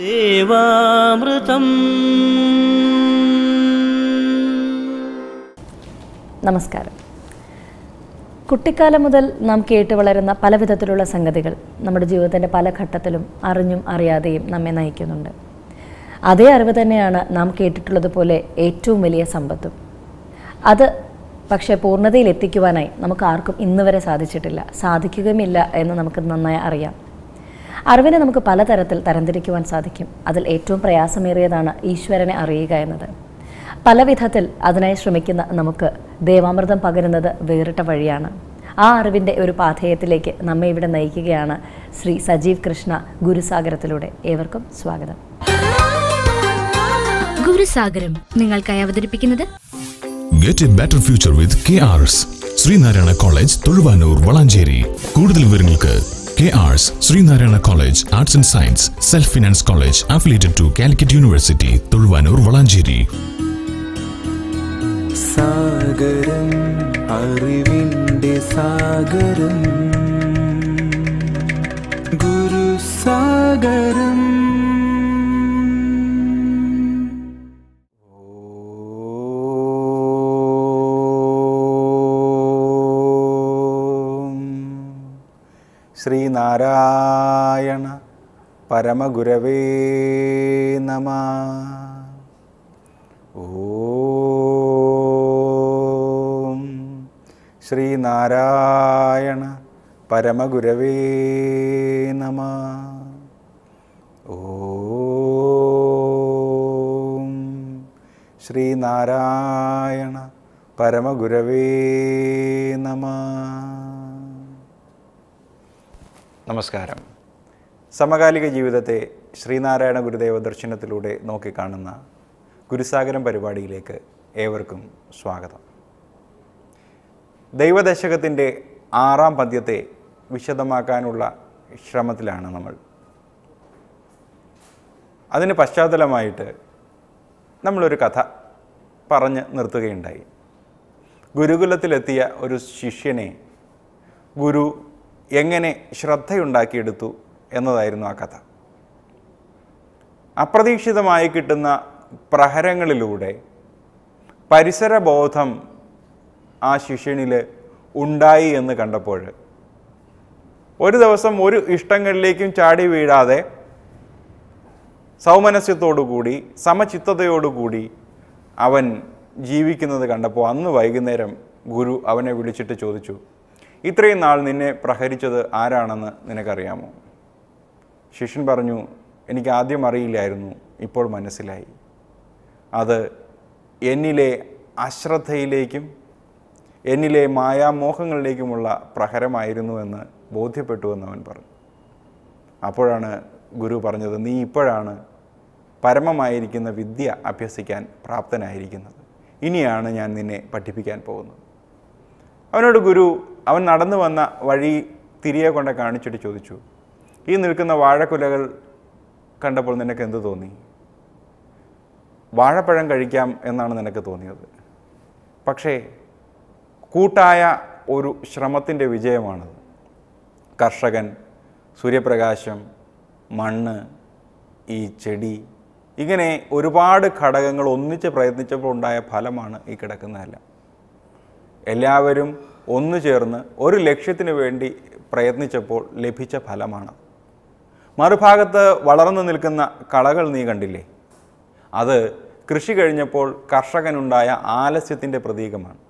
ദേവാമൃതം നമസ്കാരം കുട്ടിക്കാലം മുതൽ നാം കേട്ട് വളരുന്ന പല വിധത്തിലുള്ള സംഗതികൾ നമ്മുടെ ജീവിതത്തിൻ്റെ പല ഘട്ടത്തിലും അറിഞ്ഞും അറിയാതെയും നമ്മെ നയിക്കുന്നുണ്ട് അതേ അറിവ് തന്നെയാണ് നാം കേട്ടിട്ടുള്ളത് പോലെ ഏറ്റവും വലിയ സമ്പത്തും അത് പക്ഷേ പൂർണ്ണതയിൽ എത്തിക്കുവാനായി നമുക്ക് ആർക്കും ഇന്ന് വരെ സാധിച്ചിട്ടില്ല സാധിക്കുകയുമില്ല എന്ന് നമുക്ക് നന്നായി അറിയാം അറിവിനെ നമുക്ക് പലതരത്തിൽ തരംതിരിക്കുവാൻ സാധിക്കും അതിൽ ഏറ്റവും പ്രയാസമേറിയതാണ് ഈശ്വരനെ അറിയുക എന്നത് പല വിധത്തിൽ അതിനായി ശ്രമിക്കുന്ന നമുക്ക് ദേവാമൃതം പകരുന്നത് വേറിട്ട വഴിയാണ് ആ അറിവിൻ്റെ ഒരു പാഥേയത്തിലേക്ക് നമ്മെ ഇവിടെ നയിക്കുകയാണ് ശ്രീ സജീവ് കൃഷ്ണ ഗുരുസാഗരത്തിലൂടെ ഏവർക്കും സ്വാഗതം ഗുരുസാഗരം നിങ്ങൾക്കായി അവതരിപ്പിക്കുന്നത് get a better future with K S Sreenarayana college Thozhuvanoor Valanchery കൂടുതൽ വിവരങ്ങൾക്ക് കെ ആർസ് Sreenarayana college arts and science self finance college affiliated to Calicut university Thozhuvanoor Valanchery സാഗരം അറിവിന്റെ സാഗരം ഗുരുസാഗരം ശ്രീനാരായണ പരമഗുരവേ നമ ഓ ശ്രീനാരായണ പരമഗുരവേ നമ ഓ ശ്രീനാരായണ പരമഗുരവേ നമ നമസ്കാരം സമകാലിക ജീവിതത്തെ ശ്രീനാരായണ ഗുരുദേവ ദർശനത്തിലൂടെ നോക്കിക്കാണുന്ന ഗുരുസാഗരം പരിപാടിയിലേക്ക് ഏവർക്കും സ്വാഗതം ദൈവദശകത്തിൻ്റെ ആറാം പദ്യത്തെ വിശദമാക്കാനുള്ള ശ്രമത്തിലാണ് നമ്മൾ അതിന് പശ്ചാത്തലമായിട്ട് നമ്മളൊരു കഥ പറഞ്ഞ് നിർത്തുകയുണ്ടായി ഗുരുകുലത്തിലെത്തിയ ഒരു ശിഷ്യനെ ഗുരു എങ്ങനെ ശ്രദ്ധയുണ്ടാക്കിയെടുത്തു എന്നതായിരുന്നു ആ കഥ അപ്രതീക്ഷിതമായി കിട്ടുന്ന പ്രഹരങ്ങളിലൂടെ പരിസരബോധം ആ ശിഷ്യനിൽ ഉണ്ടായി എന്ന് കണ്ടപ്പോൾ ഒരു ദിവസം ഒരു ഇഷ്ടങ്ങളിലേക്കും ചാടി വീഴാതെ സൗമനസ്യത്തോടുകൂടി സമചിത്തതയോടുകൂടി അവൻ ജീവിക്കുന്നത് കണ്ടപ്പോൾ അന്ന് വൈകുന്നേരം ഗുരു അവനെ വിളിച്ചിട്ട് ചോദിച്ചു ഇത്രയും നാൾ നിന്നെ പ്രഹരിച്ചത് ആരാണെന്ന് നിനക്കറിയാമോ ശിഷ്യൻ പറഞ്ഞു എനിക്ക് ആദ്യം അറിയില്ലായിരുന്നു ഇപ്പോൾ മനസ്സിലായി അത് എന്നിലെ അശ്രദ്ധയിലേക്കും എന്നിലെ മായാമോഹങ്ങളിലേക്കുമുള്ള പ്രഹരമായിരുന്നുവെന്ന് ബോധ്യപ്പെട്ടുവെന്ന് അവൻ പറഞ്ഞു അപ്പോഴാണ് ഗുരു പറഞ്ഞത് നീ ഇപ്പോഴാണ് പരമമായിരിക്കുന്ന വിദ്യ അഭ്യസിക്കാൻ പ്രാപ്തനായിരിക്കുന്നത് ഇനിയാണ് ഞാൻ നിന്നെ പഠിപ്പിക്കാൻ പോകുന്നത് അവനോട് ഗുരു അവൻ നടന്നു വന്ന വഴി തിരിയെ കൊണ്ട് കാണിച്ചിട്ട് ചോദിച്ചു ഈ നിൽക്കുന്ന വാഴക്കുലകൾ കണ്ടപ്പോൾ നിനക്ക് എന്ത് തോന്നി വാഴപ്പഴം കഴിക്കാം എന്നാണ് നിനക്ക് തോന്നിയത് പക്ഷേ കൂട്ടായ ഒരു ശ്രമത്തിൻ്റെ വിജയമാണത് കർഷകൻ സൂര്യപ്രകാശം മണ്ണ് ഈ ചെടി ഇങ്ങനെ ഒരുപാട് ഘടകങ്ങൾ ഒന്നിച്ച് പ്രയത്നിച്ചപ്പോൾ ഉണ്ടായ ഫലമാണ് ഈ കിടക്കുന്നതെല്ലാം എല്ലാവരും ഒന്നു ചേർന്ന് ഒരു ലക്ഷ്യത്തിന് വേണ്ടി പ്രയത്നിച്ചപ്പോൾ ലഭിച്ച ഫലമാണ് മറുഭാഗത്ത് വളർന്നു നിൽക്കുന്ന കളകൾ നീ കണ്ടില്ലേ അത് കൃഷി കഴിഞ്ഞപ്പോൾ കർഷകനുണ്ടായ ആലസ്യത്തിൻ്റെ പ്രതീകമാണ്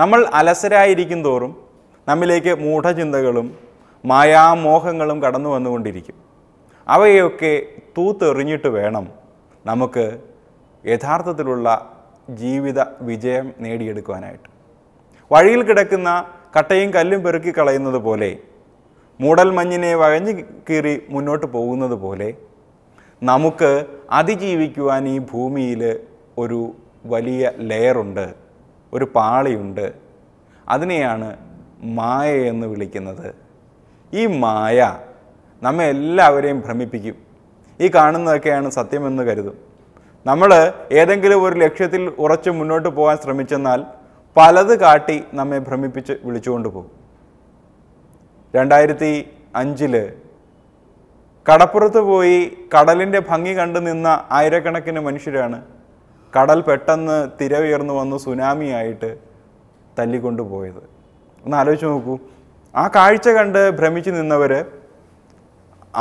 നമ്മൾ അലസരായിരിക്കും തോറും നമ്മിലേക്ക് മൂഢചിന്തകളും മായാമോഹങ്ങളും കടന്നു വന്നുകൊണ്ടിരിക്കും അവയൊക്കെ തൂത്തെറിഞ്ഞിട്ട് വേണം നമുക്ക് യഥാർത്ഥത്തിലുള്ള ജീവിത വിജയം നേടിയെടുക്കുവാനായിട്ട് വഴിയിൽ കിടക്കുന്ന കട്ടയും കല്ലും പെറുക്കി കളയുന്നത് പോലെ മൂടൽ മഞ്ഞിനെ വഴഞ്ഞു കീറി മുന്നോട്ട് പോകുന്നത് പോലെ നമുക്ക് അതിജീവിക്കുവാൻ ഈ ഭൂമിയിൽ ഒരു വലിയ ലെയറുണ്ട് ഒരു പാളിയുണ്ട് അതിനെയാണ് മായ എന്ന് വിളിക്കുന്നത് ഈ മായ നമ്മെ എല്ലാവരെയും ഭ്രമിപ്പിക്കും ഈ കാണുന്നതൊക്കെയാണ് സത്യമെന്ന് കരുതും നമ്മൾ ഏതെങ്കിലും ഒരു ലക്ഷ്യത്തിൽ ഉറച്ച് മുന്നോട്ട് പോകാൻ ശ്രമിച്ചെന്നാൽ പലത് കാട്ടി നമ്മെ ഭ്രമിപ്പിച്ച് വിളിച്ചുകൊണ്ട് പോകും രണ്ടായിരത്തി അഞ്ചില് കടപ്പുറത്ത് പോയി കടലിൻ്റെ ഭംഗി കണ്ടു നിന്ന ആയിരക്കണക്കിന് മനുഷ്യരാണ് കടൽ പെട്ടെന്ന് തിര ഉയർന്നു വന്ന് സുനാമിയായിട്ട് തല്ലിക്കൊണ്ടുപോയത് ഒന്ന് ആലോചിച്ച് നോക്കൂ ആ കാഴ്ച കണ്ട് ഭ്രമിച്ചു നിന്നവർ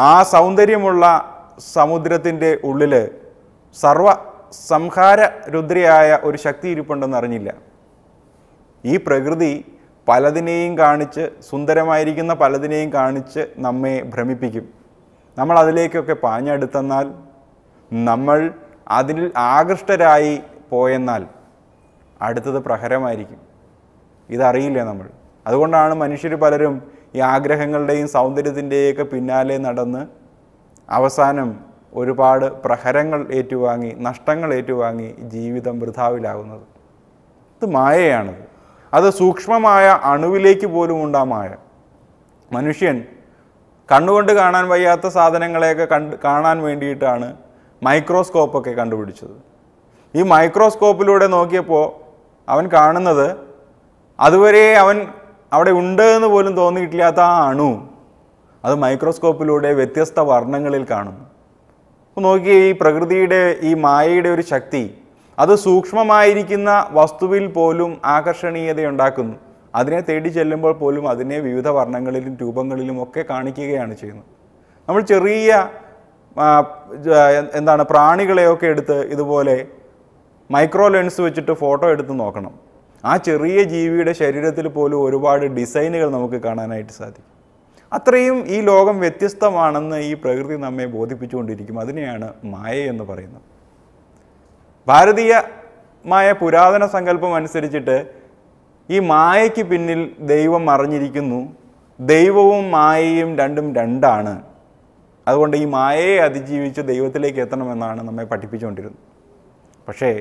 ആ സൗന്ദര്യമുള്ള സമുദ്രത്തിൻ്റെ ഉള്ളിൽ സർവ സംഹാര രുദ്രയായ ഒരു ശക്തി ഇരിപ്പുണ്ടെന്ന് അറിഞ്ഞില്ല ഈ പ്രകൃതി പലതിനെയും കാണിച്ച് സുന്ദരമായിരിക്കുന്ന പലതിനെയും കാണിച്ച് നമ്മെ ഭ്രമിപ്പിക്കും നമ്മൾ അതിലേക്കൊക്കെ പാഞ്ഞെടുത്തെന്നാൽ നമ്മൾ അതിൽ ആകൃഷ്ടരായി പോയെന്നാൽ അടുത്തത് പ്രഹരമായിരിക്കും ഇതറിയില്ല നമ്മൾ അതുകൊണ്ടാണ് മനുഷ്യർ പലരും ഈ ആഗ്രഹങ്ങളുടെയും സൗന്ദര്യത്തിൻ്റെയൊക്കെ പിന്നാലെ നടന്ന് അവസാനം ഒരുപാട് പ്രഹരങ്ങൾ ഏറ്റുവാങ്ങി നഷ്ടങ്ങൾ ഏറ്റുവാങ്ങി ജീവിതം വൃഥാവിലാകുന്നത് ഇത് മായയാണത് അത് സൂക്ഷ്മമായ അണുവിലേക്ക് പോലും ഉണ്ടാമായ മനുഷ്യൻ കണ്ണുകൊണ്ട് കാണാൻ വയ്യാത്ത സാധനങ്ങളെയൊക്കെ കണ്ട് കാണാൻ വേണ്ടിയിട്ടാണ് മൈക്രോസ്കോപ്പൊക്കെ കണ്ടുപിടിച്ചത് ഈ മൈക്രോസ്കോപ്പിലൂടെ നോക്കിയപ്പോൾ അവൻ കാണുന്നത് അതുവരെ അവൻ അവിടെ ഉണ്ട് എന്ന് പോലും തോന്നിയിട്ടില്ലാത്ത ആ അണു അത് മൈക്രോസ്കോപ്പിലൂടെ വ്യത്യസ്ത വർണ്ണങ്ങളിൽ കാണുന്നു അപ്പോൾ നോക്കിയേ ഈ പ്രകൃതിയുടെ ഈ മായയുടെ ഒരു ശക്തി അത് സൂക്ഷ്മമായിരിക്കുന്ന വസ്തുവിൽ പോലും ആകർഷണീയതയുണ്ടാക്കുന്നു അതിനെ തേടി ചെല്ലുമ്പോൾ പോലും അതിനെ വിവിധ വർണ്ണങ്ങളിലും രൂപങ്ങളിലും ഒക്കെ കാണിക്കുകയാണ് ചെയ്യുന്നത് നമ്മൾ ചെറിയ എന്താണ് പ്രാണികളെയൊക്കെ എടുത്ത് ഇതുപോലെ മൈക്രോ ലെൻസ് വെച്ചിട്ട് ഫോട്ടോ എടുത്ത് നോക്കണം ആ ചെറിയ ജീവിയുടെ ശരീരത്തിൽ പോലും ഒരുപാട് ഡിസൈനുകൾ നമുക്ക് കാണാനായിട്ട് സാധിക്കും അത്രയും ഈ ലോകം വ്യത്യസ്തമാണെന്ന് ഈ പ്രകൃതി നമ്മെ ബോധിപ്പിച്ചുകൊണ്ടിരിക്കും അതിനെയാണ് മായ എന്ന് പറയുന്നത് ഭാരതീയമായ പുരാതന സങ്കല്പം അനുസരിച്ചിട്ട് ഈ മായയ്ക്ക് പിന്നിൽ ദൈവം മറിഞ്ഞിരിക്കുന്നു ദൈവവും മായയും രണ്ടും രണ്ടാണ് അതുകൊണ്ട് ഈ മായയെ അതിജീവിച്ച് ദൈവത്തിലേക്ക് എത്തണമെന്നാണ് നമ്മെ പഠിപ്പിച്ചുകൊണ്ടിരുന്നത് പക്ഷേ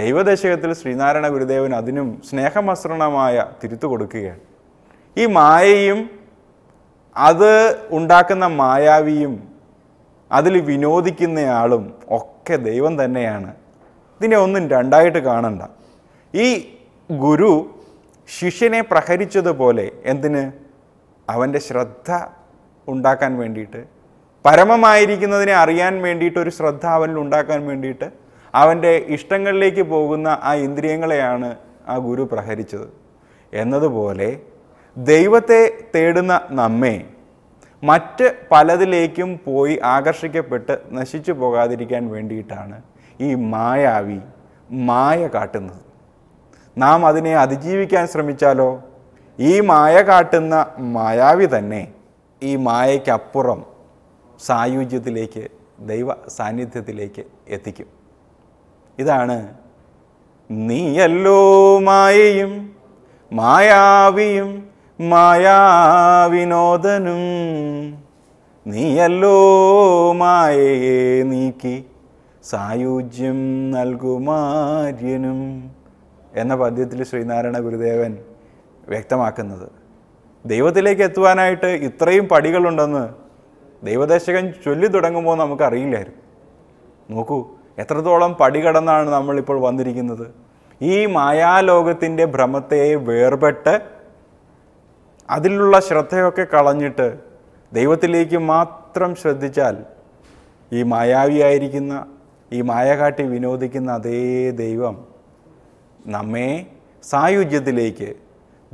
ദൈവദശകത്തിൽ ശ്രീനാരായണ ഗുരുദേവൻ അതിനും സ്നേഹമസൃണമായ തിരുത്തു കൊടുക്കുകയാണ് ഈ മായയും അത് ഉണ്ടാക്കുന്ന മായാവിയും അതിൽ വിനോദിക്കുന്നയാളും ഒക്കെ ദൈവം തന്നെയാണ് ഇതിനെ ഒന്നും രണ്ടായിട്ട് കാണണ്ട ഈ ഗുരു ശിഷ്യനെ പ്രഹരിച്ചതുപോലെ എന്തിന് അവൻ്റെ ശ്രദ്ധ ഉണ്ടാക്കാൻ വേണ്ടിയിട്ട് പരമമായിരിക്കുന്നതിനെ അറിയാൻ വേണ്ടിയിട്ട് ഒരു ശ്രദ്ധ അവനിൽ ഉണ്ടാക്കാൻ വേണ്ടിയിട്ട് അവൻ്റെ ഇഷ്ടങ്ങളിലേക്ക് പോകുന്ന ആ ഇന്ദ്രിയങ്ങളെയാണ് ആ ഗുരു പ്രഹരിച്ചത് എന്നതുപോലെ ദൈവത്തെ തേടുന്ന നമ്മെ മറ്റ് പലതിലേക്കും പോയി ആകർഷിക്കപ്പെട്ട് നശിച്ചു പോകാതിരിക്കാൻ വേണ്ടിയിട്ടാണ് ഈ മായാവി മായ കാട്ടുന്നത് നാം അതിനെ അതിജീവിക്കാൻ ശ്രമിച്ചാലോ ഈ മായ കാട്ടുന്ന മായാവി തന്നെ ഈ മായയ്ക്കപ്പുറം സായുജ്യത്തിലേക്ക് ദൈവ സാന്നിധ്യത്തിലേക്ക് എത്തിക്കും ഇതാണ് നീയല്ലോ മായയും മായാവിയും മായാവിനോദനും നീയല്ലോ മായയെ നീക്കി സായുജ്യം നൽകുമാര്യനും എന്ന പദ്യത്തിൽ ശ്രീനാരായണ ഗുരുദേവൻ വ്യക്തമാക്കുന്നത് ദൈവത്തിലേക്ക് എത്തുവാനായിട്ട് ഇത്രയും പടികളുണ്ടെന്ന് ദൈവദേശകൻ ചൊല്ലി തുടങ്ങുമ്പോൾ നമുക്കറിയില്ലായിരുന്നു നോക്കൂ എത്രത്തോളം പടികടന്നാണ് നമ്മളിപ്പോൾ വന്നിരിക്കുന്നത് ഈ മായാലോകത്തിൻ്റെ ഭ്രമത്തെ വേർപെട്ട് അതിലുള്ള ശ്രദ്ധയൊക്കെ കളഞ്ഞിട്ട് ദൈവത്തിലേക്ക് മാത്രം ശ്രദ്ധിച്ചാൽ ഈ മായാവിയായിരിക്കുന്ന ഈ കാട്ടി വിനോദിക്കുന്ന അതേ ദൈവം നമ്മെ സായുജ്യത്തിലേക്ക്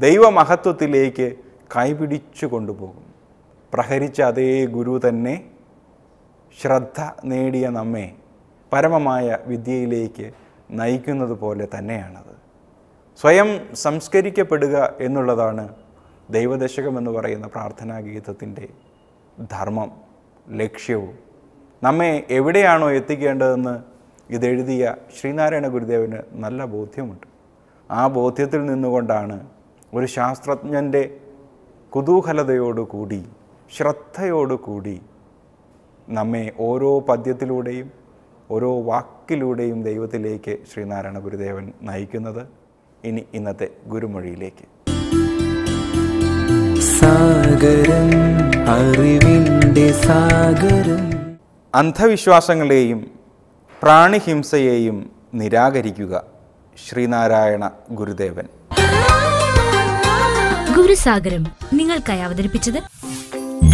ദൈവമഹത്വത്തിലേക്ക് കൈപിടിച്ചു കൊണ്ടുപോകും പ്രഹരിച്ച അതേ ഗുരു തന്നെ ശ്രദ്ധ നേടിയ നമ്മെ പരമമായ വിദ്യയിലേക്ക് നയിക്കുന്നത് പോലെ തന്നെയാണത് സ്വയം സംസ്കരിക്കപ്പെടുക എന്നുള്ളതാണ് ദൈവദശകം എന്ന് പറയുന്ന പ്രാർത്ഥനാ ഗീതത്തിൻ്റെ ധർമ്മം ലക്ഷ്യവും നമ്മെ എവിടെയാണോ എത്തിക്കേണ്ടതെന്ന് ഇതെഴുതിയ ശ്രീനാരായണ ഗുരുദേവന് നല്ല ബോധ്യമുണ്ട് ആ ബോധ്യത്തിൽ നിന്നുകൊണ്ടാണ് ഒരു ശാസ്ത്രജ്ഞൻ്റെ കുതൂഹലതയോടുകൂടി ശ്രദ്ധയോടുകൂടി നമ്മെ ഓരോ പദ്യത്തിലൂടെയും ഓരോ വാക്കിലൂടെയും ദൈവത്തിലേക്ക് ശ്രീനാരായണ ഗുരുദേവൻ നയിക്കുന്നത് ഇനി ഇന്നത്തെ ഗുരുമൊഴിയിലേക്ക് സാഗരം അറിവിൻ്റെ സാഗരം അന്ധവിശ്വാസങ്ങളെയും പ്രാണിഹിംസയെയും നിരാകരിക്കുക ശ്രീനാരായണ ഗുരുദേവൻ ഗുരുസാഗരം നിങ്ങൾക്കായി അവതരിപ്പിച്ചത്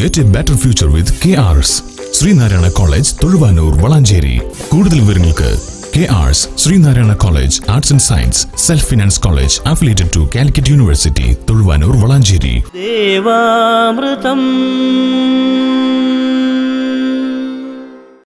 get a better future with K S Sreenarayana college Thozhuvanoor Valanchery കൂടുതൽ വിവരങ്ങൾക്ക് K S Sreenarayana college arts and science self finance college affiliated to Calicut university Thozhuvanoor Valanchery ദേവാമൃതം